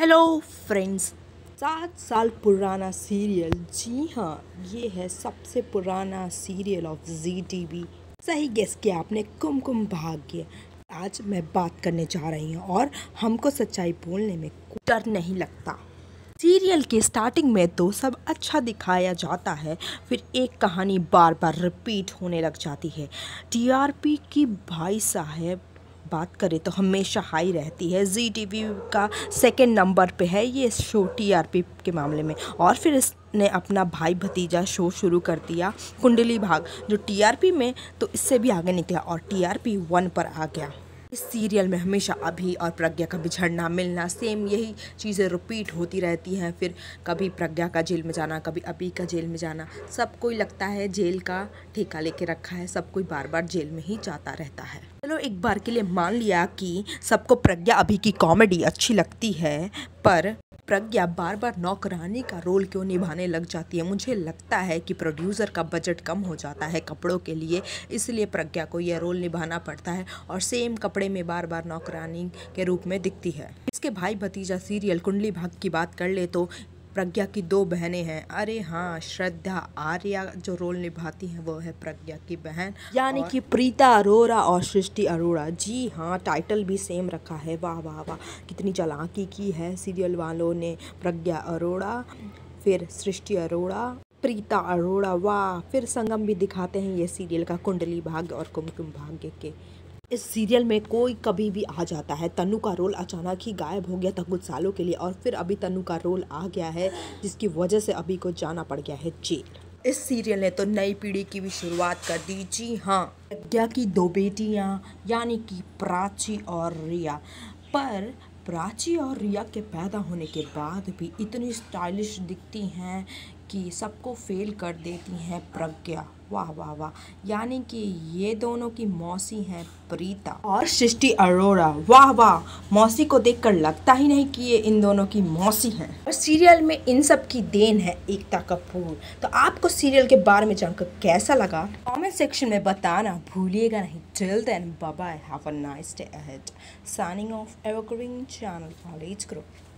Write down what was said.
hello friends सात साल पुराना सीरियल जी हाँ ये है सबसे पुराना serial of Zee T V सही गेस किया आपने कुमकुम भाग्य आज मैं बात करने जा रही हूँ और हमको सच्चाई बोलने में डर नहीं लगता सीरियल के स्टार्टिंग में तो सब अच्छा दिखाया जाता है फिर एक कहानी बार बार रिपीट होने लग जाती है टीआरपी की भाई साहब बात करें तो हमेशा हाई रहती है जी टी का सेकेंड नंबर पे है ये शो टी के मामले में और फिर इसने अपना भाई भतीजा शो शुरू कर दिया कुंडली भाग जो टीआरपी में तो इससे भी आगे निकला और टीआरपी वन पर आ गया इस सीरियल में हमेशा अभी और प्रज्ञा का बिछड़ना मिलना सेम यही चीज़ें रिपीट होती रहती हैं फिर कभी प्रज्ञा का जेल में जाना कभी अभी का जेल में जाना सब कोई लगता है जेल का ठेका लेके रखा है सब कोई बार बार जेल में ही जाता रहता है चलो एक बार के लिए मान लिया कि सबको प्रज्ञा अभी की कॉमेडी अच्छी लगती है पर प्रज्ञा बार बार नौकरानी का रोल क्यों निभाने लग जाती है मुझे लगता है कि प्रोड्यूसर का बजट कम हो जाता है कपड़ों के लिए इसलिए प्रज्ञा को यह रोल निभाना पड़ता है और सेम कपड़े में बार बार नौकरानी के रूप में दिखती है इसके भाई भतीजा सीरियल कुंडली भाग की बात कर ले तो प्रज्ञा की दो बहनें हैं अरे हाँ श्रद्धा आर्या जो रोल निभाती हैं वो है प्रज्ञा की बहन यानी कि प्रीता अरोरा और सृष्टि अरोरा जी हाँ टाइटल भी सेम रखा है वाह वाह वाह कितनी चलाकी की है सीरियल वालों ने प्रज्ञा अरोड़ा फिर सृष्टि अरोड़ा प्रीता अरोड़ा वाह फिर संगम भी दिखाते हैं ये सीरियल का कुंडली भाग्य और कुमकुम भाग्य के इस सीरियल में कोई कभी भी आ जाता है तनु का रोल अचानक ही गायब हो गया था कुछ सालों के लिए और फिर अभी तनु का रोल आ गया है जिसकी वजह से अभी को जाना पड़ गया है जेल इस सीरियल ने तो नई पीढ़ी की भी शुरुआत कर दी जी हाँ प्रज्ञा की दो बेटियाँ यानी कि प्राची और रिया पर प्राची और रिया के पैदा होने के बाद भी इतनी स्टाइलिश दिखती हैं कि सबको फेल कर देती हैं प्रज्ञा वाह वाह वाह यानी कि ये दोनों की मौसी हैं प्रीता और सृष्टि अरोरा वाह वाह मौसी को देखकर लगता ही नहीं कि ये इन दोनों की मौसी हैं और सीरियल में इन सब की देन है एकता कपूर तो आपको सीरियल के बारे में जानकर कैसा लगा कमेंट सेक्शन में बताना भूलिएगा नहीं till then bye have a nice day ahead signing off evergreen channel college group